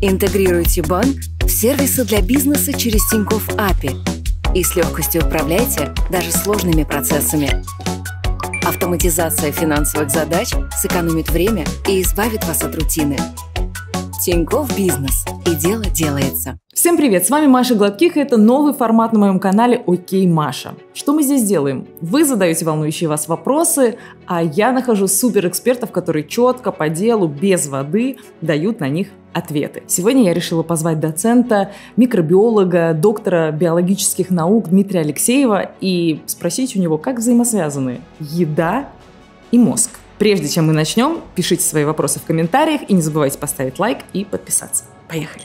Интегрируйте банк в сервисы для бизнеса через Тиньков API и с легкостью управляйте даже сложными процессами. Автоматизация финансовых задач сэкономит время и избавит вас от рутины. Тиньков Бизнес. И дело делается. Всем привет, с вами Маша Гладких, и это новый формат на моем канале «Окей, Маша». Что мы здесь делаем? Вы задаете волнующие вас вопросы, а я нахожу суперэкспертов, которые четко, по делу, без воды дают на них ответы. Сегодня я решила позвать доцента, микробиолога, доктора биологических наук Дмитрия Алексеева и спросить у него, как взаимосвязаны еда и мозг. Прежде чем мы начнем, пишите свои вопросы в комментариях и не забывайте поставить лайк и подписаться. Поехали!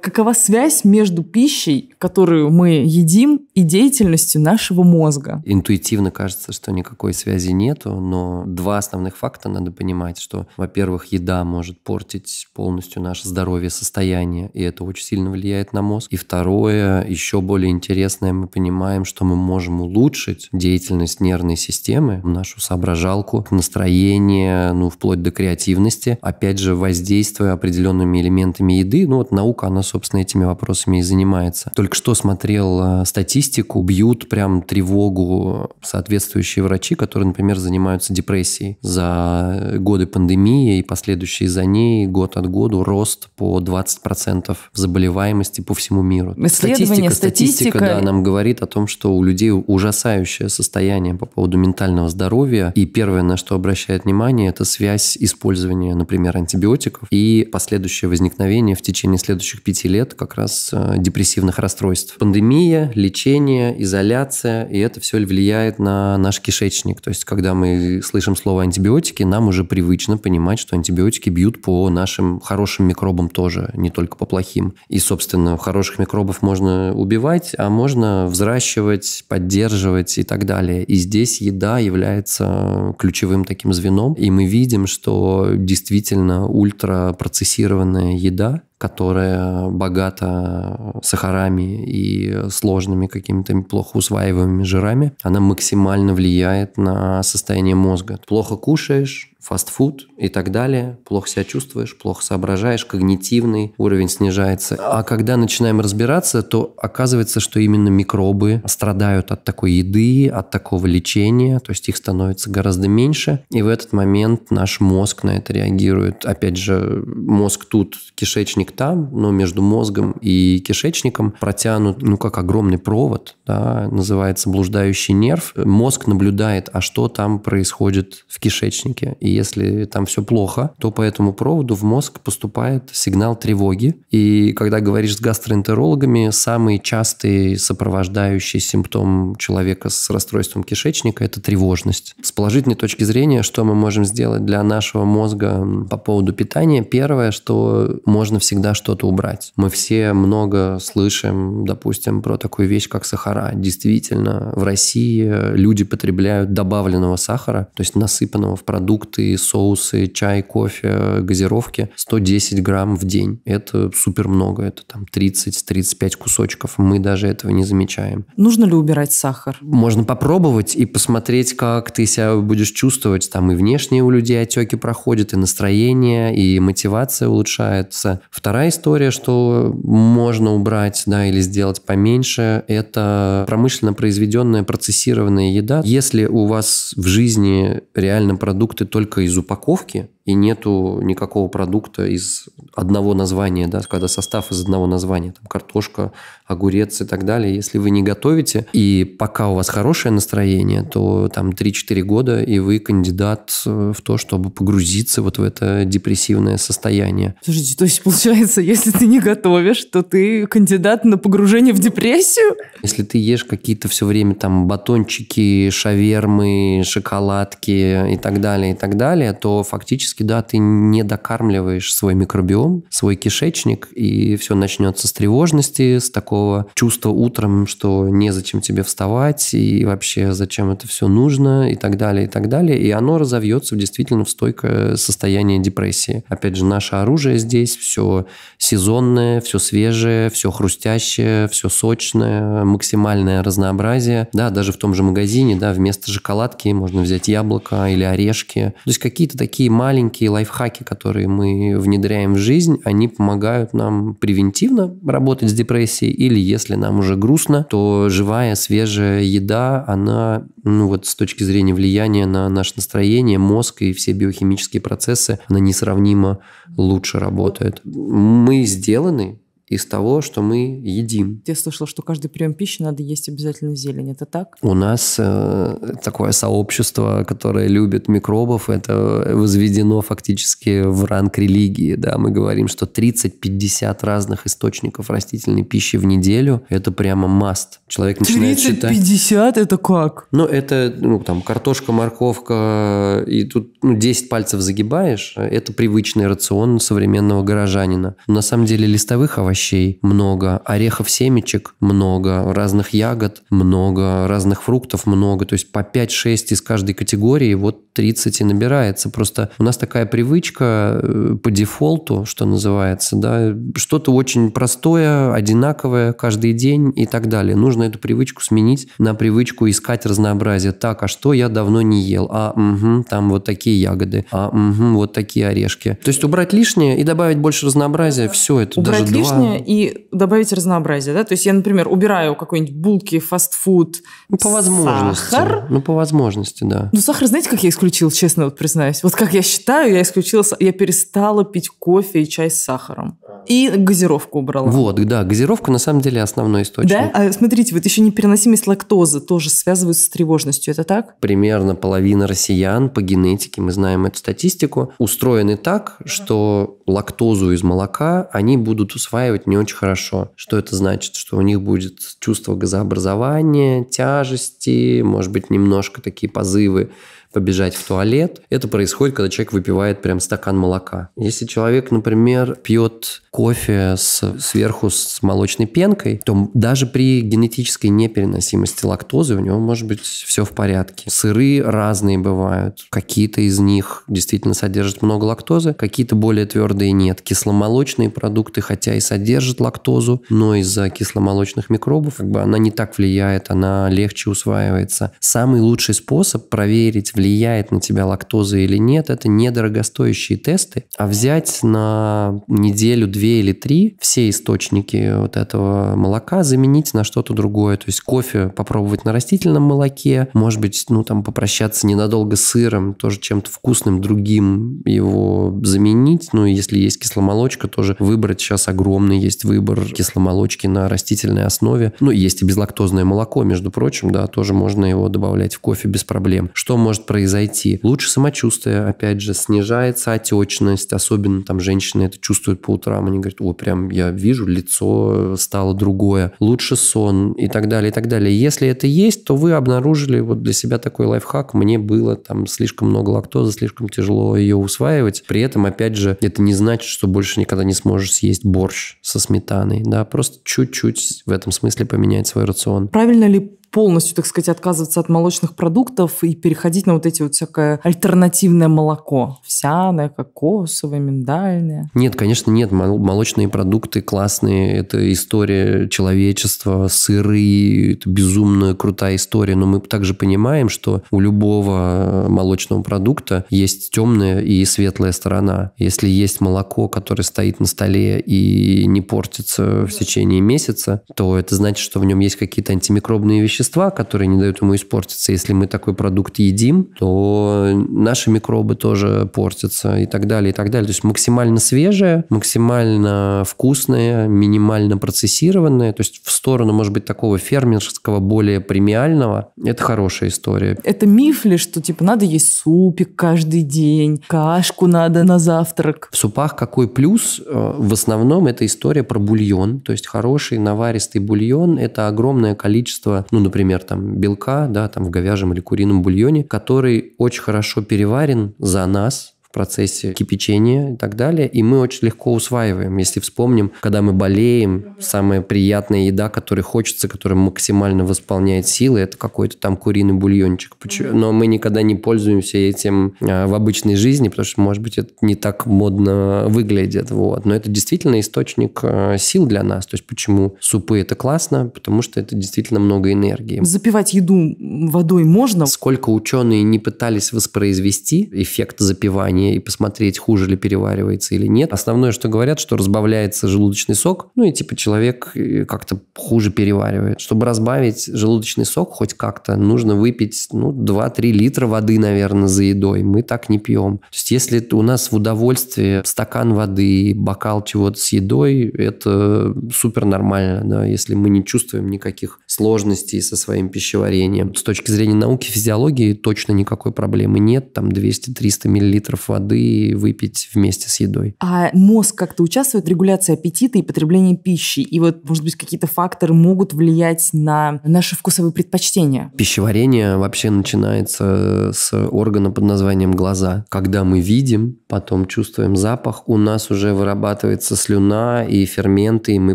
Какова связь между пищей, которую мы едим, и деятельностью нашего мозга? Интуитивно кажется, что никакой связи нету, но два основных факта надо понимать, что, во-первых, еда может портить полностью наше здоровье, состояние, и это очень сильно влияет на мозг. И второе, еще более интересное, мы понимаем, что мы можем улучшить деятельность нервной системы, нашу соображалку, настроение, ну, вплоть до креативности, опять же, воздействуя определенными элементами еды. Ну, вот наука, она, собственно, собственно, этими вопросами и занимается. Только что смотрел э, статистику, бьют прям тревогу соответствующие врачи, которые, например, занимаются депрессией. За э, годы пандемии и последующие за ней год от году рост по 20% заболеваемости по всему миру. статистика, статистика, статистика да, нам говорит о том, что у людей ужасающее состояние по поводу ментального здоровья. И первое, на что обращает внимание, это связь использования, например, антибиотиков и последующее возникновение в течение следующих пяти 30 лет как раз э, депрессивных расстройств. Пандемия, лечение, изоляция, и это все влияет на наш кишечник. То есть, когда мы слышим слово антибиотики, нам уже привычно понимать, что антибиотики бьют по нашим хорошим микробам тоже, не только по плохим. И, собственно, хороших микробов можно убивать, а можно взращивать, поддерживать и так далее. И здесь еда является ключевым таким звеном. И мы видим, что действительно ультрапроцессированная еда которая богата сахарами и сложными какими-то плохо усваиваемыми жирами, она максимально влияет на состояние мозга. Плохо кушаешь, фастфуд и так далее. Плохо себя чувствуешь, плохо соображаешь, когнитивный уровень снижается. А когда начинаем разбираться, то оказывается, что именно микробы страдают от такой еды, от такого лечения, то есть их становится гораздо меньше. И в этот момент наш мозг на это реагирует. Опять же, мозг тут, кишечник там, но между мозгом и кишечником протянут, ну, как огромный провод, да, называется блуждающий нерв. Мозг наблюдает, а что там происходит в кишечнике и если там все плохо, то по этому проводу в мозг поступает сигнал тревоги. И когда говоришь с гастроэнтерологами, самый частый сопровождающий симптом человека с расстройством кишечника – это тревожность. С положительной точки зрения, что мы можем сделать для нашего мозга по поводу питания? Первое, что можно всегда что-то убрать. Мы все много слышим, допустим, про такую вещь, как сахара. Действительно, в России люди потребляют добавленного сахара, то есть насыпанного в продукт продукты, соусы, чай, кофе, газировки 110 грамм в день. Это супер много, это там 30-35 кусочков. Мы даже этого не замечаем. Нужно ли убирать сахар? Можно попробовать и посмотреть, как ты себя будешь чувствовать. Там и внешние у людей отеки проходят, и настроение, и мотивация улучшается. Вторая история, что можно убрать, да, или сделать поменьше, это промышленно произведенная процессированная еда. Если у вас в жизни реально продукты только только из упаковки, и нету никакого продукта из одного названия, да, когда состав из одного названия, там картошка, огурец и так далее. Если вы не готовите, и пока у вас хорошее настроение, то там 3-4 года, и вы кандидат в то, чтобы погрузиться вот в это депрессивное состояние. Слушайте, то есть получается, если ты не готовишь, то ты кандидат на погружение в депрессию? Если ты ешь какие-то все время там батончики, шавермы, шоколадки и так далее, и так далее, то фактически практически, да, ты не докармливаешь свой микробиом, свой кишечник, и все начнется с тревожности, с такого чувства утром, что незачем тебе вставать, и вообще зачем это все нужно, и так далее, и так далее. И оно разовьется действительно в стойкое состояние депрессии. Опять же, наше оружие здесь все сезонное, все свежее, все хрустящее, все сочное, максимальное разнообразие. Да, даже в том же магазине, да, вместо шоколадки можно взять яблоко или орешки. То есть какие-то такие маленькие маленькие лайфхаки, которые мы внедряем в жизнь, они помогают нам превентивно работать с депрессией, или если нам уже грустно, то живая, свежая еда, она, ну вот с точки зрения влияния на наше настроение, мозг и все биохимические процессы, она несравнимо лучше работает. Мы сделаны из того, что мы едим. Я слышала, что каждый прием пищи надо есть обязательно зелень. Это так? У нас э, такое сообщество, которое любит микробов, это возведено фактически в ранг религии. Да? Мы говорим, что 30-50 разных источников растительной пищи в неделю – это прямо маст. Человек начинает 30, считать... 50 это как? Ну, это ну, там картошка, морковка, и тут ну, 10 пальцев загибаешь. Это привычный рацион современного горожанина. на самом деле листовых овощей овощей много, орехов, семечек много, разных ягод много, разных фруктов много. То есть по 5-6 из каждой категории вот 30 и набирается. Просто у нас такая привычка э, по дефолту, что называется, да, что-то очень простое, одинаковое каждый день и так далее. Нужно эту привычку сменить на привычку искать разнообразие. Так, а что я давно не ел? А, угу, там вот такие ягоды, а, угу, вот такие орешки. То есть убрать лишнее и добавить больше разнообразия, все это убрать даже лишнее, два питания и добавить разнообразие, да? То есть я, например, убираю какой-нибудь булки, фастфуд, ну, по возможности. сахар. Ну, по возможности, да. Ну, сахар, знаете, как я исключил? честно вот признаюсь? Вот как я считаю, я исключила, я перестала пить кофе и чай с сахаром. И газировку убрала. Вот, да, газировка на самом деле основной источник. Да? А смотрите, вот еще непереносимость лактозы тоже связывают с тревожностью, это так? Примерно половина россиян по генетике, мы знаем эту статистику, устроены так, что лактозу из молока, они будут усваивать не очень хорошо. Что это значит? Что у них будет чувство газообразования, тяжести, может быть, немножко такие позывы побежать в туалет. Это происходит, когда человек выпивает прям стакан молока. Если человек, например, пьет кофе с, сверху с молочной пенкой, то даже при генетической непереносимости лактозы у него может быть все в порядке. Сыры разные бывают. Какие-то из них действительно содержат много лактозы, какие-то более твердые нет. Кисломолочные продукты, хотя и содержат лактозу, но из-за кисломолочных микробов как бы она не так влияет, она легче усваивается. Самый лучший способ проверить влияет на тебя лактоза или нет, это недорогостоящие тесты, а взять на неделю, две или три все источники вот этого молока, заменить на что-то другое, то есть кофе попробовать на растительном молоке, может быть, ну там попрощаться ненадолго с сыром, тоже чем-то вкусным другим его заменить, ну и если есть кисломолочка, тоже выбрать сейчас огромный есть выбор кисломолочки на растительной основе, ну есть и безлактозное молоко, между прочим, да, тоже можно его добавлять в кофе без проблем. Что может произойти. Лучше самочувствие, опять же, снижается отечность, особенно там женщины это чувствуют по утрам, они говорят, о, прям я вижу, лицо э, стало другое, лучше сон и так далее, и так далее. Если это есть, то вы обнаружили вот для себя такой лайфхак, мне было там слишком много лактозы, слишком тяжело ее усваивать. При этом, опять же, это не значит, что больше никогда не сможешь съесть борщ со сметаной, да, просто чуть-чуть в этом смысле поменять свой рацион. Правильно ли полностью, так сказать, отказываться от молочных продуктов и переходить на вот эти вот всякое альтернативное молоко. Овсяное, кокосовое, миндальное. Нет, конечно, нет. Молочные продукты классные. Это история человечества, сыры. Это безумно крутая история. Но мы также понимаем, что у любого э, молочного продукта есть темная и светлая сторона. Если есть молоко, которое стоит на столе и не портится в течение месяца, то это значит, что в нем есть какие-то антимикробные вещества, вещества, которые не дают ему испортиться. Если мы такой продукт едим, то наши микробы тоже портятся и так далее, и так далее. То есть максимально свежее, максимально вкусное, минимально процессированное, то есть в сторону, может быть, такого фермерского, более премиального, это хорошая история. Это миф ли, что типа надо есть супик каждый день, кашку надо на завтрак? В супах какой плюс? Э, в основном это история про бульон, то есть хороший наваристый бульон – это огромное количество, ну, например, там белка, да, там в говяжьем или курином бульоне, который очень хорошо переварен за нас, в процессе кипячения и так далее. И мы очень легко усваиваем. Если вспомним, когда мы болеем, самая приятная еда, которой хочется, которая максимально восполняет силы, это какой-то там куриный бульончик. Но мы никогда не пользуемся этим а, в обычной жизни, потому что, может быть, это не так модно выглядит. Вот. Но это действительно источник а, сил для нас. То есть почему супы это классно? Потому что это действительно много энергии. Запивать еду водой можно? Сколько ученые не пытались воспроизвести эффект запивания, питания и посмотреть, хуже ли переваривается или нет. Основное, что говорят, что разбавляется желудочный сок, ну и типа человек э, как-то хуже переваривает. Чтобы разбавить желудочный сок хоть как-то, нужно выпить ну, 2-3 литра воды, наверное, за едой. Мы так не пьем. То есть если у нас в удовольствие стакан воды, бокал чего-то с едой, это супер нормально, да, если мы не чувствуем никаких сложностей со своим пищеварением. С точки зрения науки, физиологии точно никакой проблемы нет. Там 200-300 миллилитров воды выпить вместе с едой. А мозг как-то участвует в регуляции аппетита и потребления пищи? И вот, может быть, какие-то факторы могут влиять на наши вкусовые предпочтения? Пищеварение вообще начинается с органа под названием глаза. Когда мы видим, потом чувствуем запах, у нас уже вырабатывается слюна и ферменты, и мы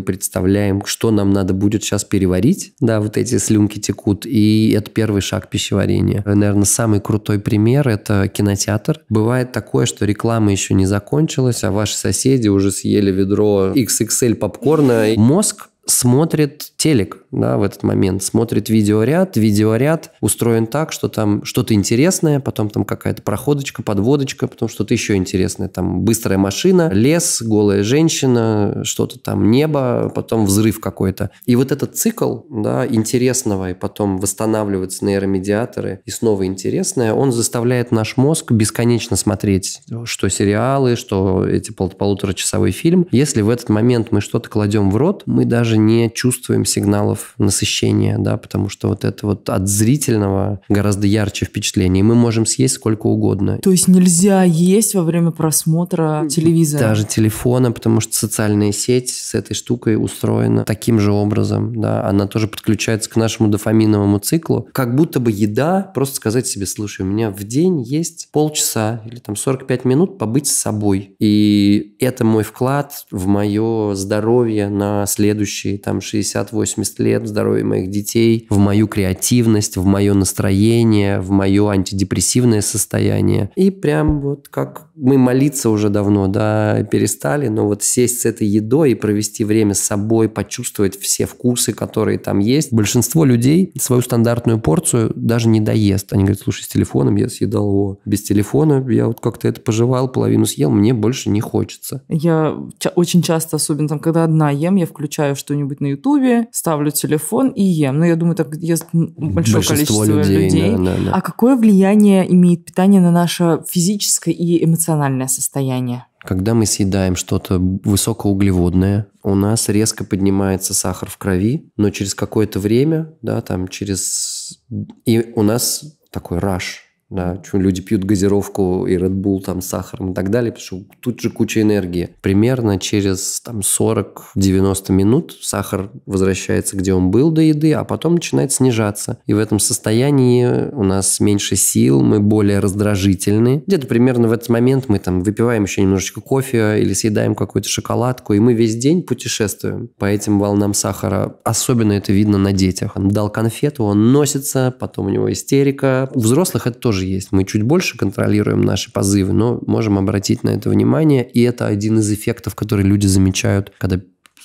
представляем, что нам надо будет сейчас переварить, да, когда вот эти слюнки текут, и это первый шаг пищеварения. Наверное, самый крутой пример – это кинотеатр. Бывает такое, что реклама еще не закончилась, а ваши соседи уже съели ведро XXL попкорна. Мозг смотрит телек да, в этот момент, смотрит видеоряд. Видеоряд устроен так, что там что-то интересное, потом там какая-то проходочка, подводочка, потом что-то еще интересное. Там быстрая машина, лес, голая женщина, что-то там небо, потом взрыв какой-то. И вот этот цикл да, интересного, и потом восстанавливаются нейромедиаторы, и снова интересное, он заставляет наш мозг бесконечно смотреть, что сериалы, что эти пол полуторачасовой фильм. Если в этот момент мы что-то кладем в рот, мы даже даже не чувствуем сигналов насыщения, да, потому что вот это вот от зрительного гораздо ярче впечатление, и мы можем съесть сколько угодно. То есть нельзя есть во время просмотра телевизора? Даже телефона, потому что социальная сеть с этой штукой устроена таким же образом, да, она тоже подключается к нашему дофаминовому циклу, как будто бы еда, просто сказать себе, слушай, у меня в день есть полчаса или там 45 минут побыть с собой, и это мой вклад в мое здоровье на следующий следующие там 60-80 лет, в здоровье моих детей, в мою креативность, в мое настроение, в мое антидепрессивное состояние. И прям вот как мы молиться уже давно, да, перестали, но вот сесть с этой едой и провести время с собой, почувствовать все вкусы, которые там есть. Большинство людей свою стандартную порцию даже не доест. Они говорят, слушай, с телефоном я съедал его. Без телефона я вот как-то это пожевал, половину съел, мне больше не хочется. Я очень часто, особенно там, когда одна ем, я включаю, что что-нибудь на Ютубе, ставлю телефон и ем. Но ну, я думаю, так ест большое количество людей. людей. Да, да, да. А какое влияние имеет питание на наше физическое и эмоциональное состояние? Когда мы съедаем что-то высокоуглеводное, у нас резко поднимается сахар в крови, но через какое-то время, да, там через... И у нас такой раш, да, почему люди пьют газировку и Red Bull там с сахаром и так далее, потому что тут же куча энергии. Примерно через там 40-90 минут сахар возвращается, где он был до еды, а потом начинает снижаться. И в этом состоянии у нас меньше сил, мы более раздражительны. Где-то примерно в этот момент мы там выпиваем еще немножечко кофе или съедаем какую-то шоколадку, и мы весь день путешествуем по этим волнам сахара. Особенно это видно на детях. Он дал конфету, он носится, потом у него истерика. У взрослых это тоже тоже есть. Мы чуть больше контролируем наши позывы, но можем обратить на это внимание. И это один из эффектов, которые люди замечают, когда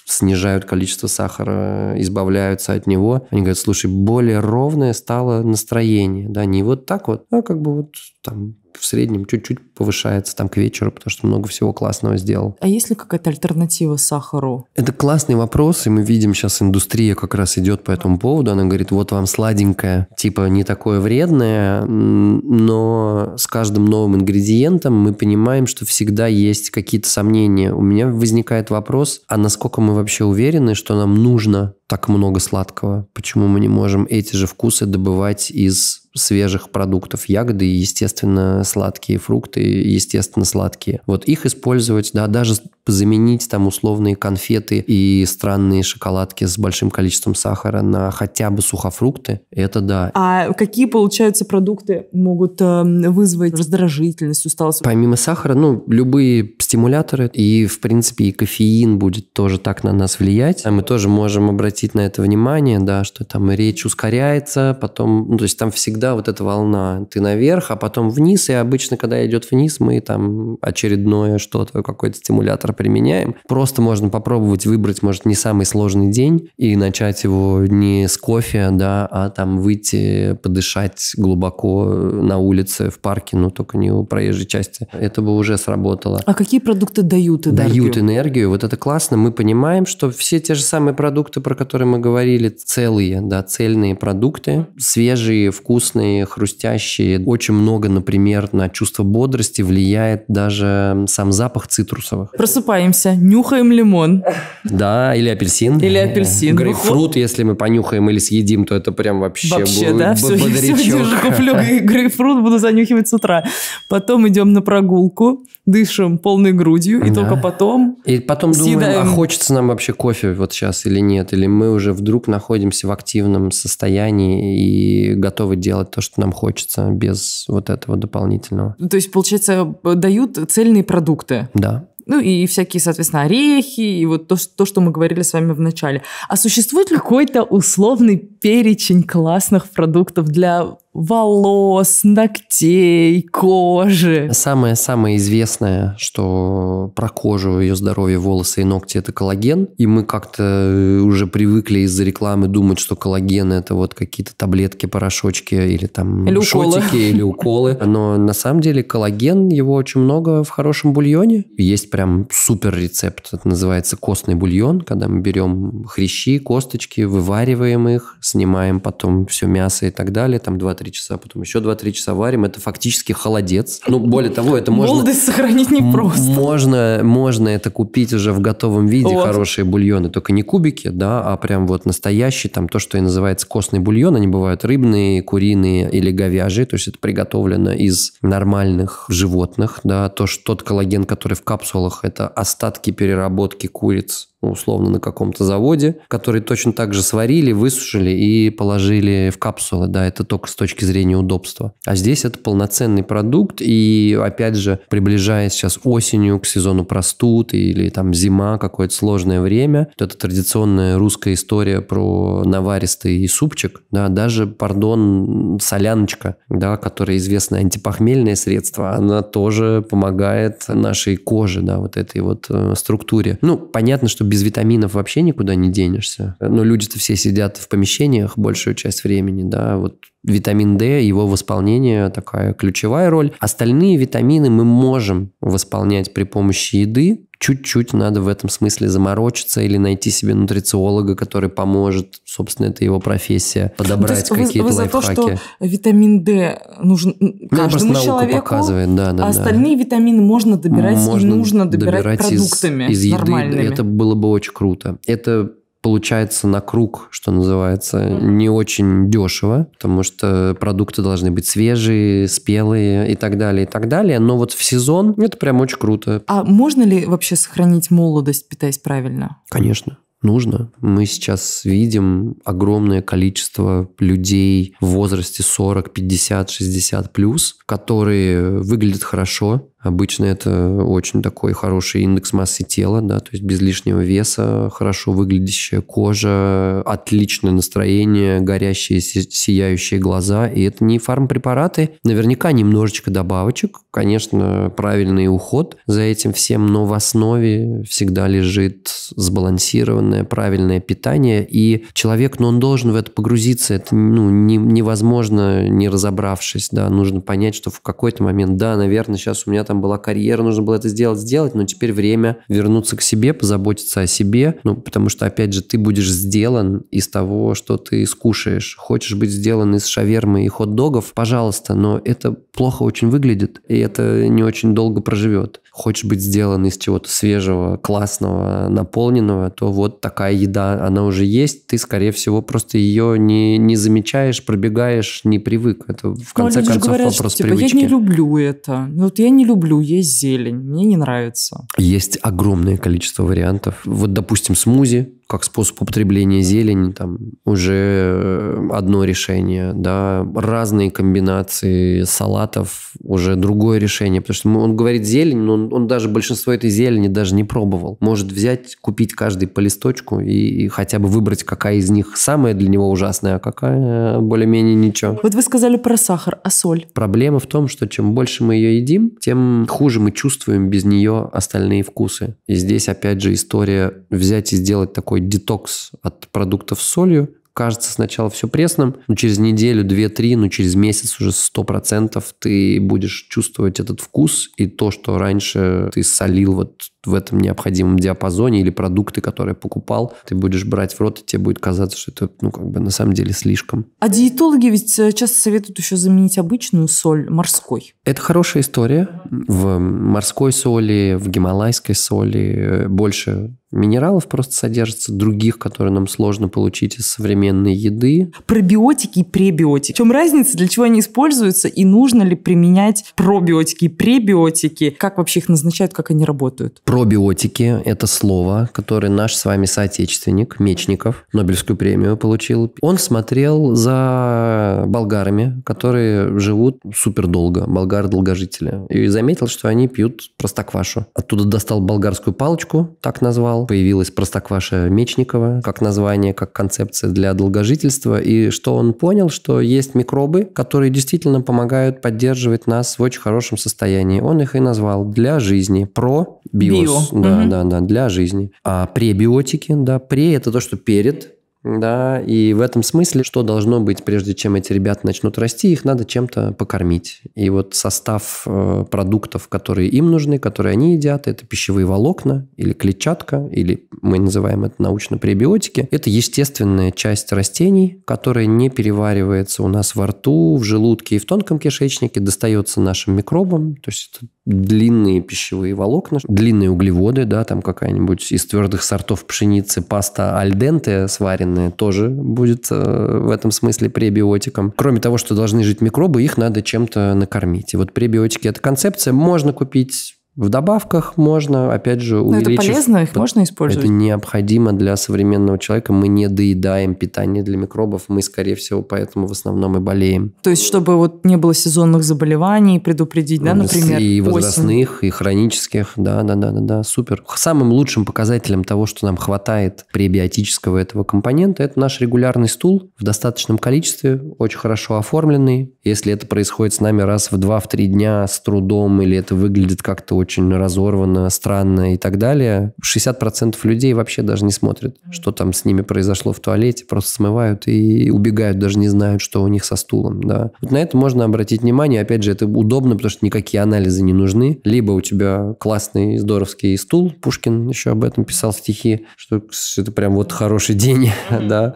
снижают количество сахара, избавляются от него. Они говорят, слушай, более ровное стало настроение, да, не вот так вот, а как бы вот там в среднем чуть-чуть повышается там к вечеру, потому что много всего классного сделал. А есть ли какая-то альтернатива сахару? Это классный вопрос, и мы видим сейчас индустрия как раз идет по этому поводу. Она говорит, вот вам сладенькое, типа не такое вредное, но с каждым новым ингредиентом мы понимаем, что всегда есть какие-то сомнения. У меня возникает вопрос, а насколько мы вообще уверены, что нам нужно так много сладкого? Почему мы не можем эти же вкусы добывать из свежих продуктов, ягоды, естественно, сладкие фрукты, естественно, сладкие. Вот их использовать, да, даже заменить там условные конфеты и странные шоколадки с большим количеством сахара на хотя бы сухофрукты, это да. А какие, получается, продукты могут э, вызвать раздражительность, усталость? Помимо сахара, ну, любые стимуляторы и, в принципе, и кофеин будет тоже так на нас влиять. А мы тоже можем обратить на это внимание, да, что там речь ускоряется, потом, ну, то есть там всегда вот эта волна, ты наверх, а потом вниз, и обычно, когда идет вниз, мы там очередное что-то, какой-то стимулятор применяем. Просто можно попробовать выбрать, может, не самый сложный день и начать его не с кофе, да, а там выйти, подышать глубоко э, на улице, в парке, ну, только не у проезжей части. Это бы уже сработало. А какие продукты дают энергию? Дают энергию. Вот это классно. Мы понимаем, что все те же самые продукты, про которые мы говорили, целые, да, цельные продукты, свежие, вкусные, хрустящие. Очень много, например, на чувство бодрости влияет даже сам запах цитрусовых. Просыпаешься просыпаемся, нюхаем лимон. Да, или апельсин. Или апельсин. Грейпфрут, если мы понюхаем или съедим, то это прям вообще Вообще, да, все, я сегодня же куплю грейпфрут, буду занюхивать с утра. Потом идем на прогулку, дышим полной грудью, и только потом И потом думаем, а хочется нам вообще кофе вот сейчас или нет, или мы уже вдруг находимся в активном состоянии и готовы делать то, что нам хочется, без вот этого дополнительного. То есть, получается, дают цельные продукты. Да. Ну и всякие, соответственно, орехи, и вот то, то, что мы говорили с вами в начале. А существует ли какой-то условный перечень классных продуктов для волос, ногтей, кожи. Самое-самое известное, что про кожу, ее здоровье, волосы и ногти – это коллаген. И мы как-то э, уже привыкли из-за рекламы думать, что коллаген – это вот какие-то таблетки, порошочки или там или шотики уколы. или уколы. Но на самом деле коллаген, его очень много в хорошем бульоне. Есть прям супер рецепт, это называется костный бульон, когда мы берем хрящи, косточки, вывариваем их, снимаем потом все мясо и так далее, там два 2-3 часа, потом еще 2-3 часа варим. Это фактически холодец. Ну, более того, это можно... Молодость сохранить непросто. Можно, можно это купить уже в готовом виде, вот. хорошие бульоны. Только не кубики, да, а прям вот настоящий, там то, что и называется костный бульон. Они бывают рыбные, куриные или говяжьи. То есть это приготовлено из нормальных животных, да. То, что тот коллаген, который в капсулах, это остатки переработки куриц условно на каком-то заводе, который точно так же сварили, высушили и положили в капсулы. Да, это только с точки зрения удобства. А здесь это полноценный продукт, и опять же, приближаясь сейчас осенью к сезону простуд или там зима, какое-то сложное время, то это традиционная русская история про наваристый супчик, да, даже, пардон, соляночка, да, которая известная антипохмельное средство, она тоже помогает нашей коже, да, вот этой вот э, структуре. Ну, понятно, что без витаминов вообще никуда не денешься. Но люди-то все сидят в помещениях большую часть времени, да, вот витамин D, его восполнение такая ключевая роль. Остальные витамины мы можем восполнять при помощи еды. Чуть-чуть надо в этом смысле заморочиться или найти себе нутрициолога, который поможет, собственно, это его профессия, ну, подобрать какие-то вы, вы лайфхаки. То, что витамин D нужен ну, каждому ну, человеку, показывает, да, да, а да. остальные витамины можно добирать можно и нужно добирать, добирать продуктами из, из еды. Нормальными. Это было бы очень круто. Это получается на круг, что называется, не очень дешево, потому что продукты должны быть свежие, спелые и так далее, и так далее. Но вот в сезон это прям очень круто. А можно ли вообще сохранить молодость, питаясь правильно? Конечно нужно. Мы сейчас видим огромное количество людей в возрасте 40, 50, 60 плюс, которые выглядят хорошо, Обычно это очень такой хороший индекс массы тела, да, то есть без лишнего веса, хорошо выглядящая кожа, отличное настроение, горящие, сияющие глаза. И это не фармпрепараты, наверняка немножечко добавочек, конечно, правильный уход за этим всем, но в основе всегда лежит сбалансированное, правильное питание. И человек, но ну, он должен в это погрузиться, это ну, не, невозможно, не разобравшись, да, нужно понять, что в какой-то момент, да, наверное, сейчас у меня там была карьера, нужно было это сделать, сделать, но теперь время вернуться к себе, позаботиться о себе, ну, потому что, опять же, ты будешь сделан из того, что ты скушаешь. Хочешь быть сделан из шавермы и хот-догов, пожалуйста, но это плохо очень выглядит, и это не очень долго проживет хочешь быть сделан из чего-то свежего, классного, наполненного, то вот такая еда, она уже есть, ты, скорее всего, просто ее не, не замечаешь, пробегаешь, не привык. Это в ну, а конце концов говорят, вопрос что, типа, привычки. Я не люблю это. Ну, вот я не люблю есть зелень, мне не нравится. Есть огромное количество вариантов. Вот, допустим, смузи, как способ употребления зелени, там уже э, одно решение, да, разные комбинации салатов уже другое решение, потому что он говорит зелень, но он, он даже большинство этой зелени даже не пробовал. Может взять, купить каждый по листочку и, и хотя бы выбрать, какая из них самая для него ужасная, а какая более-менее ничего. Вот вы сказали про сахар, а соль? Проблема в том, что чем больше мы ее едим, тем хуже мы чувствуем без нее остальные вкусы. И здесь опять же история взять и сделать такой такой детокс от продуктов с солью. Кажется сначала все пресным, но через неделю, две, три, ну через месяц уже сто процентов ты будешь чувствовать этот вкус и то, что раньше ты солил вот в этом необходимом диапазоне или продукты, которые покупал, ты будешь брать в рот, и тебе будет казаться, что это, ну, как бы на самом деле слишком. А диетологи ведь э, часто советуют еще заменить обычную соль морской. Это хорошая история. В морской соли, в гималайской соли э, больше минералов просто содержится, других, которые нам сложно получить из современной еды. Пробиотики и пребиотики. В чем разница, для чего они используются и нужно ли применять пробиотики и пребиотики? Как вообще их назначают, как они работают? Пробиотики – это слово, которое наш с вами соотечественник Мечников Нобелевскую премию получил. Он смотрел за болгарами, которые живут супер долго, болгары-долгожители, и заметил, что они пьют простоквашу. Оттуда достал болгарскую палочку, так назвал. Появилась простокваша Мечникова, как название, как концепция для долгожительства. И что он понял, что есть микробы, которые действительно помогают поддерживать нас в очень хорошем состоянии. Он их и назвал «Для жизни», «Про био Пребио. Да, угу. да, да, для жизни. А пребиотики, да, пре – это то, что перед, да, и в этом смысле, что должно быть, прежде чем эти ребята начнут расти, их надо чем-то покормить. И вот состав э, продуктов, которые им нужны, которые они едят, это пищевые волокна или клетчатка, или мы называем это научно пребиотики. Это естественная часть растений, которая не переваривается у нас во рту, в желудке и в тонком кишечнике, достается нашим микробам, то есть это длинные пищевые волокна, длинные углеводы, да, там какая-нибудь из твердых сортов пшеницы, паста альденте сваренная тоже будет э, в этом смысле пребиотиком. Кроме того, что должны жить микробы, их надо чем-то накормить. И вот пребиотики – это концепция. Можно купить в добавках можно, опять же, увеличить... Но это полезно, их можно использовать. Это необходимо для современного человека. Мы не доедаем питание для микробов, мы, скорее всего, поэтому в основном и болеем. То есть, чтобы вот не было сезонных заболеваний, предупредить, да, например, И возрастных, осень. и хронических, да-да-да-да, супер. Самым лучшим показателем того, что нам хватает пребиотического этого компонента, это наш регулярный стул в достаточном количестве, очень хорошо оформленный. Если это происходит с нами раз в два-в три дня с трудом, или это выглядит как-то очень очень разорвано, странно и так далее, 60% людей вообще даже не смотрят, что там с ними произошло в туалете, просто смывают и убегают, даже не знают, что у них со стулом, да. Вот на это можно обратить внимание, опять же, это удобно, потому что никакие анализы не нужны, либо у тебя классный, здоровский стул, Пушкин еще об этом писал стихи, что это прям вот хороший день, да,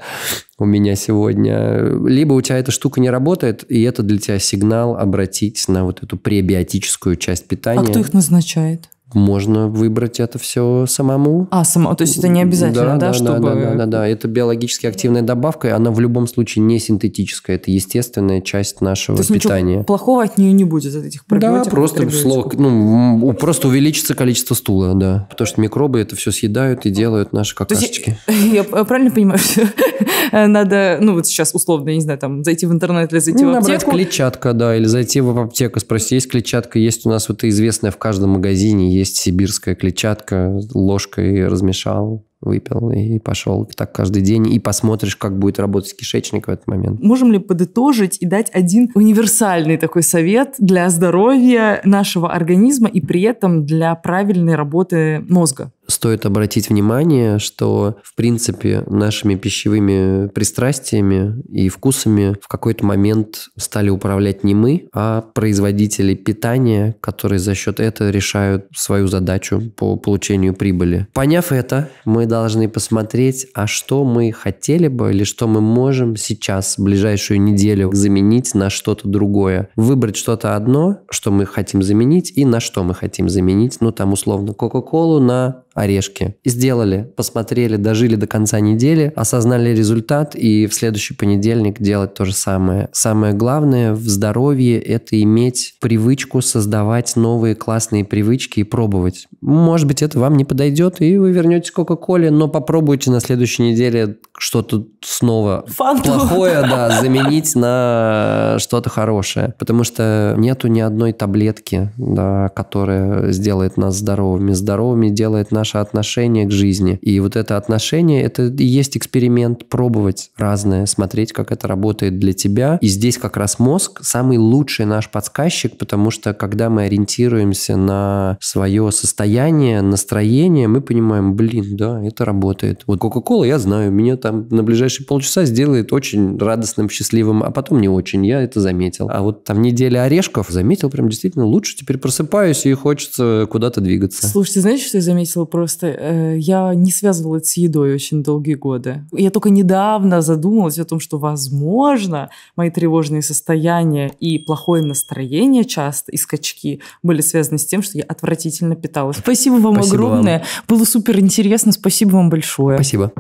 у меня сегодня. Либо у тебя эта штука не работает, и это для тебя сигнал обратить на вот эту пребиотическую часть питания. А кто их назначает? можно выбрать это все самому. А, само, то есть это не обязательно, да, да, да чтобы... Да, да, да, да, это биологически активная добавка, и она в любом случае не синтетическая, это естественная часть нашего то есть питания. плохого от нее не будет, от этих пробиотиков? Да, просто, слово, ну, просто увеличится количество стула, да, потому что микробы это все съедают и делают наши какашечки. я, я правильно понимаю, что надо, ну вот сейчас условно, я не знаю, там, зайти в интернет или зайти ну, в аптеку? клетчатка, да, или зайти в аптеку, спросить, есть клетчатка, есть у нас вот известная в каждом магазине, есть сибирская клетчатка, ложкой размешал, выпил и пошел так каждый день. И посмотришь, как будет работать кишечник в этот момент. Можем ли подытожить и дать один универсальный такой совет для здоровья нашего организма и при этом для правильной работы мозга? стоит обратить внимание, что, в принципе, нашими пищевыми пристрастиями и вкусами в какой-то момент стали управлять не мы, а производители питания, которые за счет этого решают свою задачу по получению прибыли. Поняв это, мы должны посмотреть, а что мы хотели бы или что мы можем сейчас, в ближайшую неделю, заменить на что-то другое. Выбрать что-то одно, что мы хотим заменить и на что мы хотим заменить. Ну, там, условно, Кока-Колу на орешки. Сделали, посмотрели, дожили до конца недели, осознали результат и в следующий понедельник делать то же самое. Самое главное в здоровье – это иметь привычку создавать новые классные привычки и пробовать. Может быть, это вам не подойдет, и вы вернетесь к Кока-Коле, но попробуйте на следующей неделе что-то снова Фанту. плохое да, заменить на что-то хорошее. Потому что нету ни одной таблетки, да, которая сделает нас здоровыми. Здоровыми делает нас наше отношение к жизни. И вот это отношение, это и есть эксперимент, пробовать разное, смотреть, как это работает для тебя. И здесь как раз мозг самый лучший наш подсказчик, потому что когда мы ориентируемся на свое состояние, настроение, мы понимаем, блин, да, это работает. Вот Кока-Кола, я знаю, меня там на ближайшие полчаса сделает очень радостным, счастливым, а потом не очень, я это заметил. А вот там неделя орешков, заметил прям действительно лучше, теперь просыпаюсь и хочется куда-то двигаться. Слушай, ты знаешь, что я заметила? просто. Э, я не связывала это с едой очень долгие годы. Я только недавно задумалась о том, что, возможно, мои тревожные состояния и плохое настроение часто, и скачки, были связаны с тем, что я отвратительно питалась. Спасибо вам Спасибо огромное. Вам. Было супер интересно. Спасибо вам большое. Спасибо.